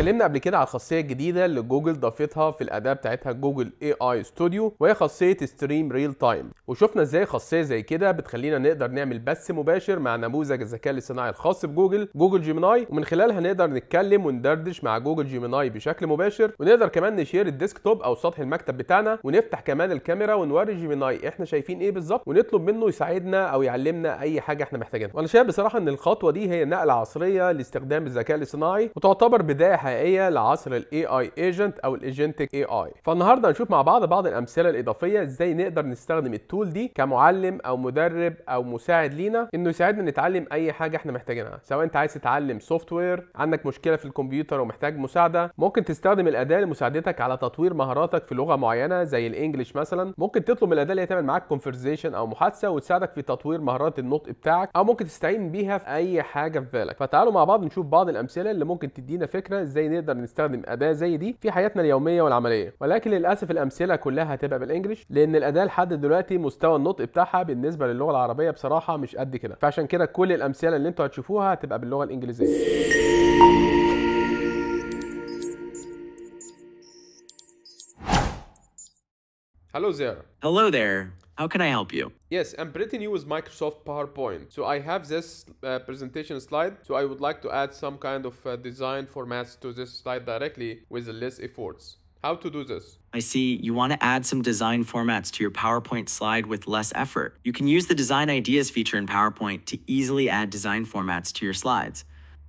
اتكلمنا قبل كده على الخاصيه الجديده اللي جوجل ضافتها في الاداه بتاعتها جوجل اي اي ستوديو وهي خاصيه ستريم ريل تايم وشفنا ازاي خاصيه زي كده بتخلينا نقدر نعمل بث مباشر مع نموذج الذكاء الاصطناعي الخاص بجوجل جوجل جيميناي ومن خلالها نقدر نتكلم وندردش مع جوجل جيميناي بشكل مباشر ونقدر كمان نشير الديسكتوب او سطح المكتب بتاعنا ونفتح كمان الكاميرا ونوري جيميناي احنا شايفين ايه بالظبط ونطلب منه يساعدنا او يعلمنا اي حاجه احنا محتاجينها وانا شايف بصراحه ان الخطوه دي هي نقله عصريه لاستخدام الذكاء الاصطناعي وتعتبر بدايه الحقيقيه لعصر الاي اي ايجنت او الايجنتك اي اي فالنهارده هنشوف مع بعض بعض الامثله الاضافيه ازاي نقدر نستخدم التول دي كمعلم او مدرب او مساعد لينا انه يساعدنا نتعلم اي حاجه احنا محتاجينها سواء انت عايز تتعلم سوفت وير عندك مشكله في الكمبيوتر ومحتاج مساعده ممكن تستخدم الاداه لمساعدتك على تطوير مهاراتك في لغه معينه زي الانجليش مثلا ممكن تطلب الاداه اللي تعمل معاك كونفرزيشن او محادثه وتساعدك في تطوير مهارات النطق بتاعك او ممكن تستعين بيها في اي حاجه في بالك فتعالوا مع بعض نشوف بعض الامثله اللي ممكن تدينا فكره ازاي ازاي نقدر نستخدم اداه زي دي في حياتنا اليوميه والعمليه ولكن للاسف الامثله كلها هتبقى بالانجلش لان الاداه لحد دلوقتي مستوى النطق بتاعها بالنسبه للغه العربيه بصراحه مش قد كده فعشان كده كل الامثله اللي انتوا هتشوفوها هتبقى باللغه الانجليزيه Hello there. Hello there. How can I help you? Yes, I'm pretty new with Microsoft PowerPoint. So I have this uh, presentation slide. So I would like to add some kind of uh, design formats to this slide directly with less efforts. How to do this? I see you want to add some design formats to your PowerPoint slide with less effort. You can use the design ideas feature in PowerPoint to easily add design formats to your slides.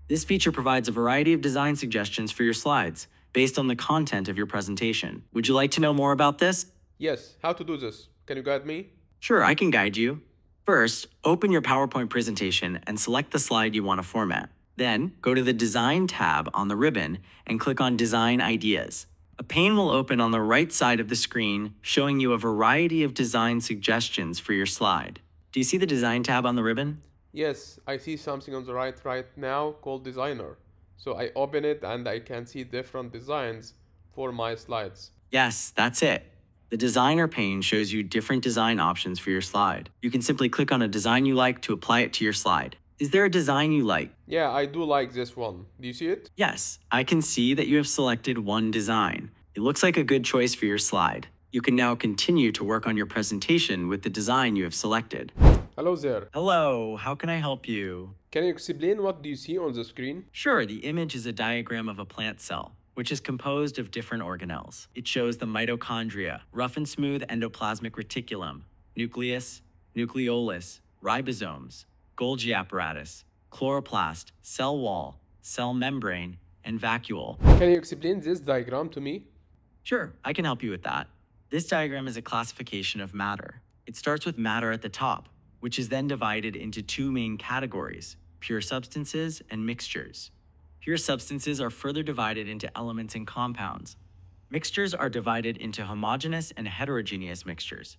This feature provides a variety of design suggestions for your slides based on the content of your presentation. Would you like to know more about this? Yes, how to do this? Can you guide me? Sure, I can guide you. First, open your PowerPoint presentation and select the slide you want to format. Then, go to the Design tab on the ribbon and click on Design Ideas. A pane will open on the right side of the screen, showing you a variety of design suggestions for your slide. Do you see the Design tab on the ribbon? Yes, I see something on the right right now called Designer. So I open it and I can see different designs for my slides. Yes, that's it. The designer pane shows you different design options for your slide. You can simply click on a design you like to apply it to your slide. Is there a design you like? Yeah, I do like this one. Do you see it? Yes, I can see that you have selected one design. It looks like a good choice for your slide. You can now continue to work on your presentation with the design you have selected. Hello there. Hello, how can I help you? Can you explain what do you see on the screen? Sure, the image is a diagram of a plant cell which is composed of different organelles. It shows the mitochondria, rough and smooth endoplasmic reticulum, nucleus, nucleolus, ribosomes, Golgi apparatus, chloroplast, cell wall, cell membrane, and vacuole. Can you explain this diagram to me? Sure, I can help you with that. This diagram is a classification of matter. It starts with matter at the top, which is then divided into two main categories, pure substances and mixtures. Here, substances are further divided into elements and compounds. Mixtures are divided into homogeneous and heterogeneous mixtures.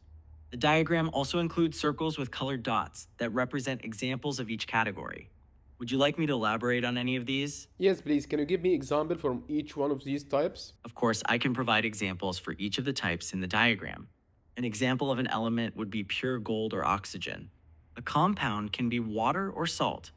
The diagram also includes circles with colored dots that represent examples of each category. Would you like me to elaborate on any of these? Yes, please. Can you give me example from each one of these types? Of course, I can provide examples for each of the types in the diagram. An example of an element would be pure gold or oxygen. A compound can be water or salt,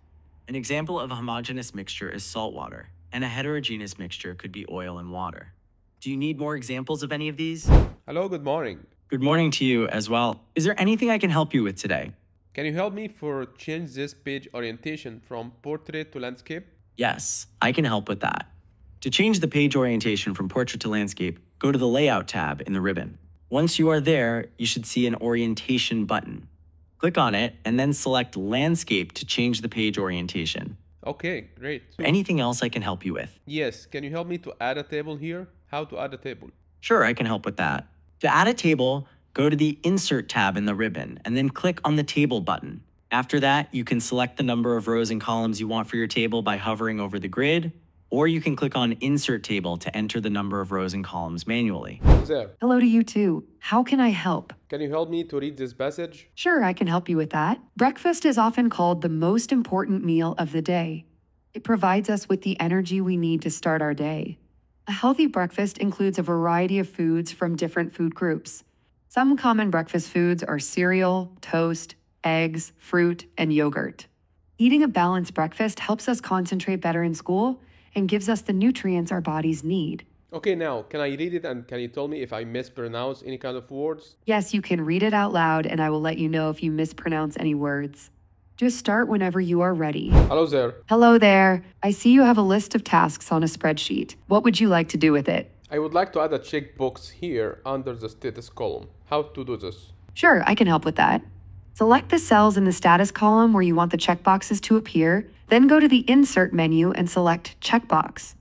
an example of a homogeneous mixture is salt water, and a heterogeneous mixture could be oil and water. Do you need more examples of any of these? Hello, good morning. Good morning to you as well. Is there anything I can help you with today? Can you help me for change this page orientation from portrait to landscape? Yes, I can help with that. To change the page orientation from portrait to landscape, go to the Layout tab in the ribbon. Once you are there, you should see an Orientation button. Click on it and then select Landscape to change the page orientation. Okay, great. Anything else I can help you with? Yes, can you help me to add a table here? How to add a table? Sure, I can help with that. To add a table, go to the Insert tab in the ribbon and then click on the Table button. After that, you can select the number of rows and columns you want for your table by hovering over the grid, or you can click on Insert Table to enter the number of rows and columns manually. Hello to you too. How can I help? Can you help me to read this passage? Sure, I can help you with that. Breakfast is often called the most important meal of the day. It provides us with the energy we need to start our day. A healthy breakfast includes a variety of foods from different food groups. Some common breakfast foods are cereal, toast, eggs, fruit, and yogurt. Eating a balanced breakfast helps us concentrate better in school and gives us the nutrients our bodies need. Okay, now can I read it and can you tell me if I mispronounce any kind of words? Yes, you can read it out loud and I will let you know if you mispronounce any words. Just start whenever you are ready. Hello there. Hello there. I see you have a list of tasks on a spreadsheet. What would you like to do with it? I would like to add a checkbox here under the status column. How to do this? Sure, I can help with that. Select the cells in the status column where you want the checkboxes to appear, then go to the Insert menu and select Checkbox.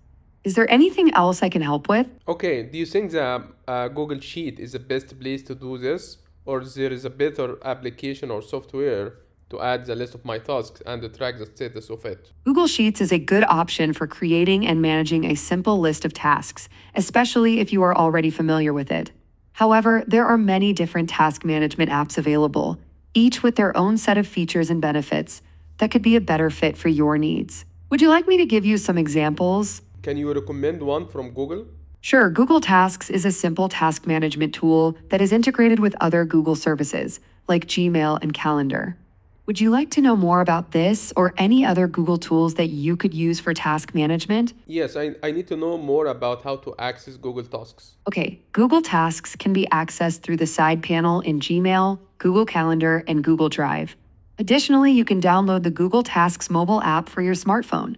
Is there anything else I can help with? Okay, do you think the uh, Google Sheet is the best place to do this? Or there is a better application or software to add the list of my tasks and track the status of it. Google Sheets is a good option for creating and managing a simple list of tasks, especially if you are already familiar with it. However, there are many different task management apps available, each with their own set of features and benefits that could be a better fit for your needs. Would you like me to give you some examples? Can you recommend one from Google? Sure, Google Tasks is a simple task management tool that is integrated with other Google services, like Gmail and Calendar. Would you like to know more about this or any other Google tools that you could use for task management? Yes, I, I need to know more about how to access Google Tasks. Okay, Google Tasks can be accessed through the side panel in Gmail, Google Calendar, and Google Drive. Additionally, you can download the Google Tasks mobile app for your smartphone.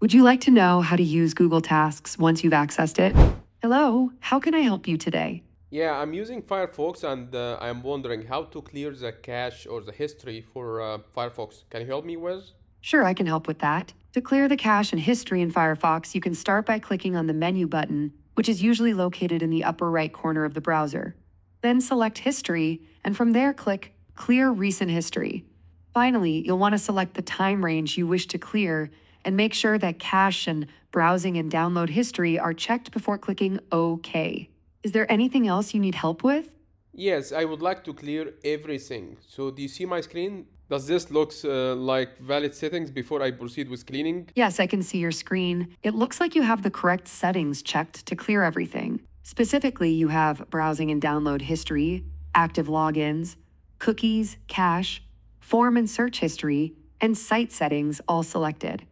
Would you like to know how to use Google Tasks once you've accessed it? Hello, how can I help you today? Yeah, I'm using Firefox and uh, I'm wondering how to clear the cache or the history for uh, Firefox. Can you help me with? Sure, I can help with that. To clear the cache and history in Firefox, you can start by clicking on the menu button, which is usually located in the upper right corner of the browser. Then select History, and from there click Clear Recent History. Finally, you'll want to select the time range you wish to clear and make sure that cache and browsing and download history are checked before clicking OK. Is there anything else you need help with? Yes, I would like to clear everything. So do you see my screen? Does this looks uh, like valid settings before I proceed with cleaning? Yes, I can see your screen. It looks like you have the correct settings checked to clear everything. Specifically, you have browsing and download history, active logins, cookies, cache, form and search history, and site settings all selected.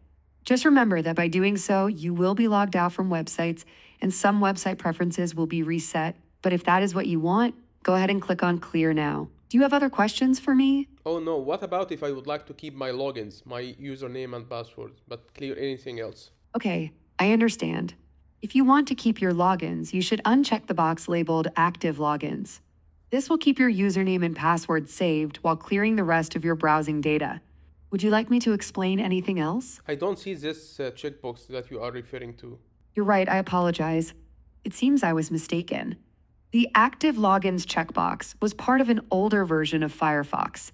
Just remember that by doing so, you will be logged out from websites and some website preferences will be reset. But if that is what you want, go ahead and click on Clear Now. Do you have other questions for me? Oh no, what about if I would like to keep my logins, my username and password, but clear anything else? Okay, I understand. If you want to keep your logins, you should uncheck the box labeled Active Logins. This will keep your username and password saved while clearing the rest of your browsing data. Would you like me to explain anything else? I don't see this uh, checkbox that you are referring to. You're right, I apologize. It seems I was mistaken. The active logins checkbox was part of an older version of Firefox.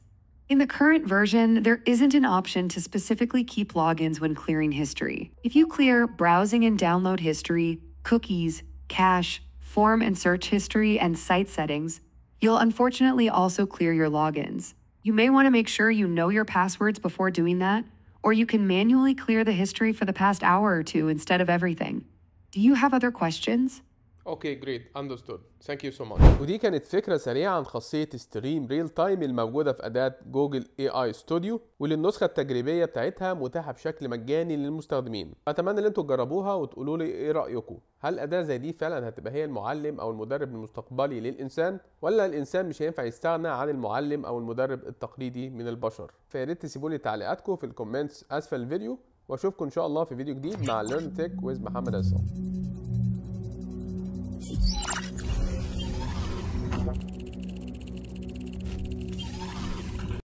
In the current version, there isn't an option to specifically keep logins when clearing history. If you clear browsing and download history, cookies, cache, form and search history, and site settings, you'll unfortunately also clear your logins. You may want to make sure you know your passwords before doing that, or you can manually clear the history for the past hour or two instead of everything. Do you have other questions? اوكي جريت اندرستود ثانك يو سو ماتش ودي كانت فكره سريعه عن خاصيه ستريم ريل تايم الموجوده في اداه جوجل اي اي ستوديو واللي النسخه التجريبيه بتاعتها متاحه بشكل مجاني للمستخدمين اتمنى ان انتوا تجربوها وتقولوا لي ايه رايكم هل اداه زي دي فعلا هتبقى هي المعلم او المدرب المستقبلي للانسان ولا الانسان مش هينفع يستغنى عن المعلم او المدرب التقليدي من البشر فيا ريت تسيبوا لي تعليقاتكم في الكومنتس اسفل الفيديو واشوفكم ان شاء الله في فيديو جديد مع ليرن تك ويز محمد عصام